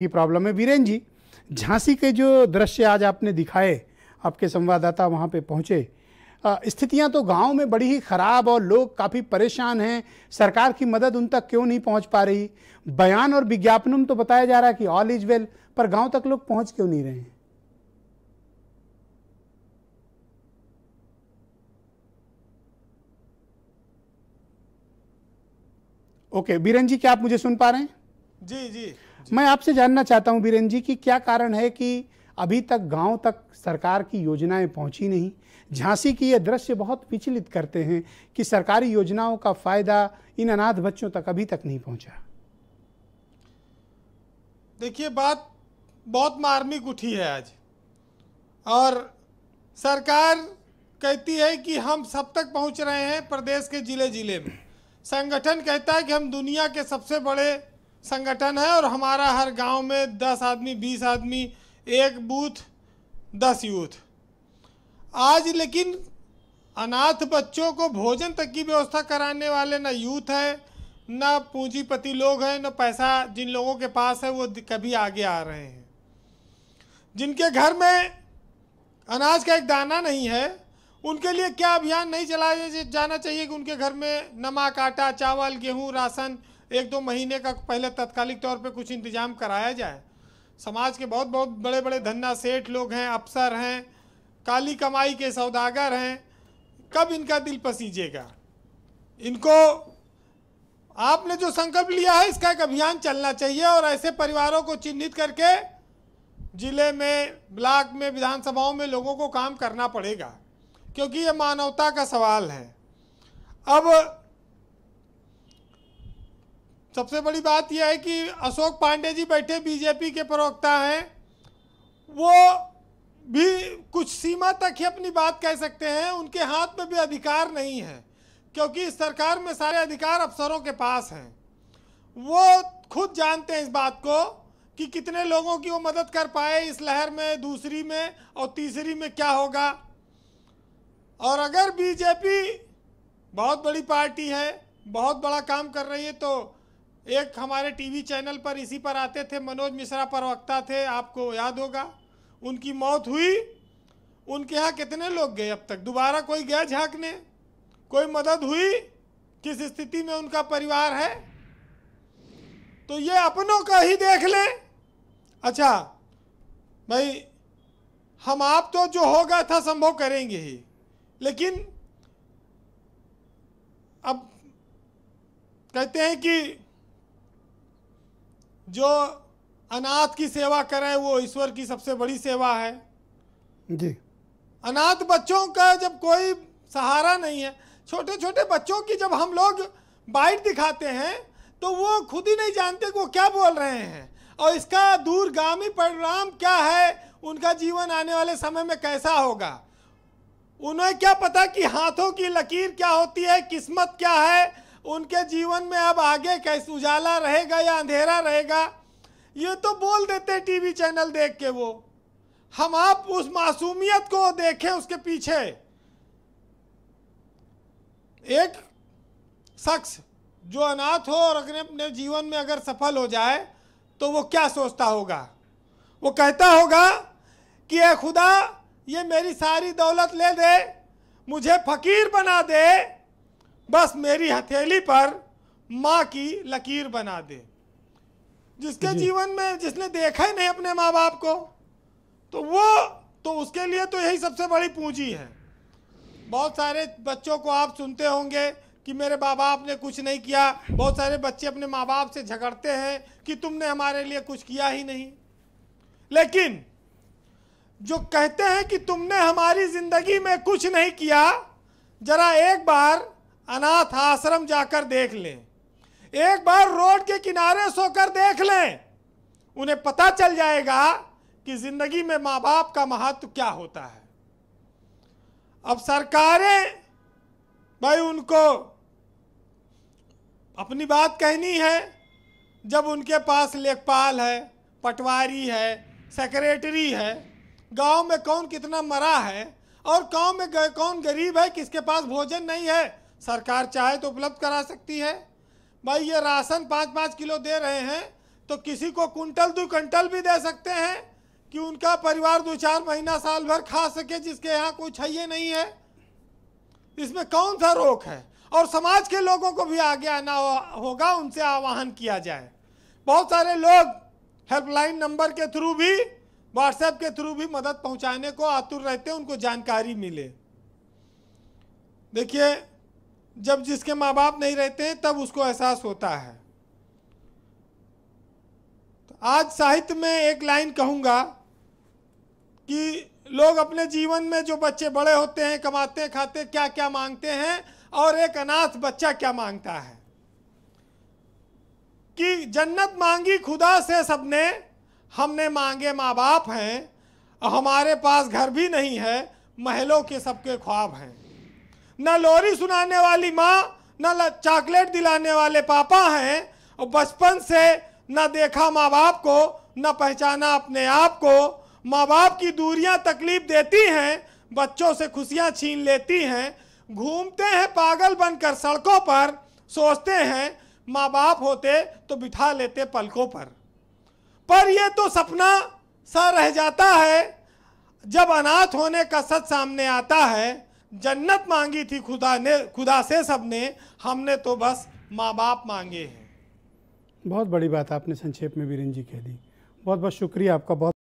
की प्रॉब्लम है वीरेन जी झांसी के जो दृश्य आज आपने दिखाए आपके संवाददाता वहाँ पे पहुँचे स्थितियाँ तो गाँव में बड़ी ही ख़राब और लोग काफ़ी परेशान हैं सरकार की मदद उन तक क्यों नहीं पहुँच पा रही बयान और विज्ञापनों में तो बताया जा रहा है कि ऑल इज वेल पर गाँव तक लोग पहुँच क्यों नहीं रहे हैं ओके बीरन जी क्या आप मुझे सुन पा रहे हैं जी जी मैं आपसे जानना चाहता हूं बीरेन जी कि क्या कारण है कि अभी तक गांव तक सरकार की योजनाएं पहुंची नहीं झांसी की यह दृश्य बहुत विचलित करते हैं कि सरकारी योजनाओं का फायदा इन अनाथ बच्चों तक अभी तक नहीं पहुंचा देखिए बात बहुत मार्मिक उठी है आज और सरकार कहती है कि हम सब तक पहुंच रहे हैं प्रदेश के ज़िले ज़िले में संगठन कहता है कि हम दुनिया के सबसे बड़े संगठन है और हमारा हर गांव में दस आदमी बीस आदमी एक बूथ दस यूथ आज लेकिन अनाथ बच्चों को भोजन तक की व्यवस्था कराने वाले ना यूथ है ना पूंजीपति लोग हैं ना पैसा जिन लोगों के पास है वो कभी आगे आ रहे हैं जिनके घर में अनाज का एक दाना नहीं है उनके लिए क्या अभियान नहीं चलाया जाना चाहिए कि उनके घर में नमक आटा चावल गेहूँ राशन एक दो महीने का पहले तत्कालिक तौर पे कुछ इंतजाम कराया जाए समाज के बहुत बहुत बड़े बड़े धन्ना सेठ लोग हैं अफसर हैं काली कमाई के सौदागर हैं कब इनका दिल पसीजेगा इनको आपने जो संकल्प लिया है इसका एक अभियान चलना चाहिए और ऐसे परिवारों को चिन्हित करके जिले में ब्लॉक में विधानसभाओं में लोगों को काम करना पड़ेगा क्योंकि ये मानवता का सवाल है अब सबसे बड़ी बात यह है कि अशोक पांडे जी बैठे बीजेपी के प्रवक्ता हैं वो भी कुछ सीमा तक ही अपनी बात कह सकते हैं उनके हाथ में भी अधिकार नहीं है क्योंकि इस सरकार में सारे अधिकार अफसरों के पास हैं वो खुद जानते हैं इस बात को कि कितने लोगों की वो मदद कर पाए इस लहर में दूसरी में और तीसरी में क्या होगा और अगर बीजेपी बहुत बड़ी पार्टी है बहुत बड़ा काम कर रही है तो एक हमारे टीवी चैनल पर इसी पर आते थे मनोज मिश्रा प्रवक्ता थे आपको याद होगा उनकी मौत हुई उनके यहाँ कितने लोग गए अब तक दोबारा कोई गया झांकने कोई मदद हुई किस स्थिति में उनका परिवार है तो ये अपनों का ही देख ले अच्छा भाई हम आप तो जो होगा था संभव करेंगे ही लेकिन अब कहते हैं कि जो अनाथ की सेवा करें वो ईश्वर की सबसे बड़ी सेवा है जी अनाथ बच्चों का जब कोई सहारा नहीं है छोटे छोटे बच्चों की जब हम लोग बाइट दिखाते हैं तो वो खुद ही नहीं जानते कि वो क्या बोल रहे हैं और इसका दूरगामी परिणाम क्या है उनका जीवन आने वाले समय में कैसा होगा उन्हें क्या पता कि हाथों की लकीर क्या होती है किस्मत क्या है उनके जीवन में अब आगे कैसे उजाला रहेगा या अंधेरा रहेगा ये तो बोल देते टीवी चैनल देख के वो हम आप उस मासूमियत को देखें उसके पीछे एक शख्स जो अनाथ हो और अपने अपने जीवन में अगर सफल हो जाए तो वो क्या सोचता होगा वो कहता होगा कि ए खुदा ये मेरी सारी दौलत ले दे मुझे फकीर बना दे बस मेरी हथेली पर माँ की लकीर बना दे जिसके जीवन में जिसने देखा ही नहीं अपने माँ बाप को तो वो तो उसके लिए तो यही सबसे बड़ी पूंजी है बहुत सारे बच्चों को आप सुनते होंगे कि मेरे माँ बाप ने कुछ नहीं किया बहुत सारे बच्चे अपने माँ बाप से झगड़ते हैं कि तुमने हमारे लिए कुछ किया ही नहीं लेकिन जो कहते हैं कि तुमने हमारी ज़िंदगी में कुछ नहीं किया ज़रा एक बार अनाथ आश्रम जाकर देख लें एक बार रोड के किनारे सोकर देख लें उन्हें पता चल जाएगा कि जिंदगी में माँ बाप का महत्व क्या होता है अब सरकारें भाई उनको अपनी बात कहनी है जब उनके पास लेखपाल है पटवारी है सेक्रेटरी है गांव में कौन कितना मरा है और गांव में कौन गरीब है किसके पास भोजन नहीं है सरकार चाहे तो उपलब्ध करा सकती है भाई ये राशन पाँच पाँच किलो दे रहे हैं तो किसी को कुंटल दो कुंटल भी दे सकते हैं कि उनका परिवार दो चार महीना साल भर खा सके जिसके यहाँ कोई चाहिए नहीं है इसमें कौन सा रोक है और समाज के लोगों को भी आगे आना होगा उनसे आह्वान किया जाए बहुत सारे लोग हेल्पलाइन नंबर के थ्रू भी व्हाट्सएप के थ्रू भी मदद पहुंचाने को आतुर रहते हैं उनको जानकारी मिले देखिए जब जिसके माँ बाप नहीं रहते हैं तब उसको एहसास होता है तो आज साहित्य में एक लाइन कहूँगा कि लोग अपने जीवन में जो बच्चे बड़े होते हैं कमाते खाते क्या क्या मांगते हैं और एक अनाथ बच्चा क्या मांगता है कि जन्नत मांगी खुदा से सबने हमने मांगे माँ बाप हैं और हमारे पास घर भी नहीं है महलों के सबके ख्वाब हैं ना लोरी सुनाने वाली माँ ना चॉकलेट दिलाने वाले पापा हैं और बचपन से ना देखा माँ बाप को ना पहचाना अपने आप को माँ बाप की दूरियाँ तकलीफ देती हैं बच्चों से खुशियाँ छीन लेती हैं घूमते हैं पागल बनकर सड़कों पर सोचते हैं माँ बाप होते तो बिठा लेते पलकों पर पर यह तो सपना सा रह जाता है जब अनाथ होने का सच सामने आता है जन्नत मांगी थी खुदा ने खुदा से सब ने हमने तो बस माँ बाप मांगे हैं बहुत बड़ी बात आपने संक्षेप में वीरन जी कह दी बहुत बहुत शुक्रिया आपका बहुत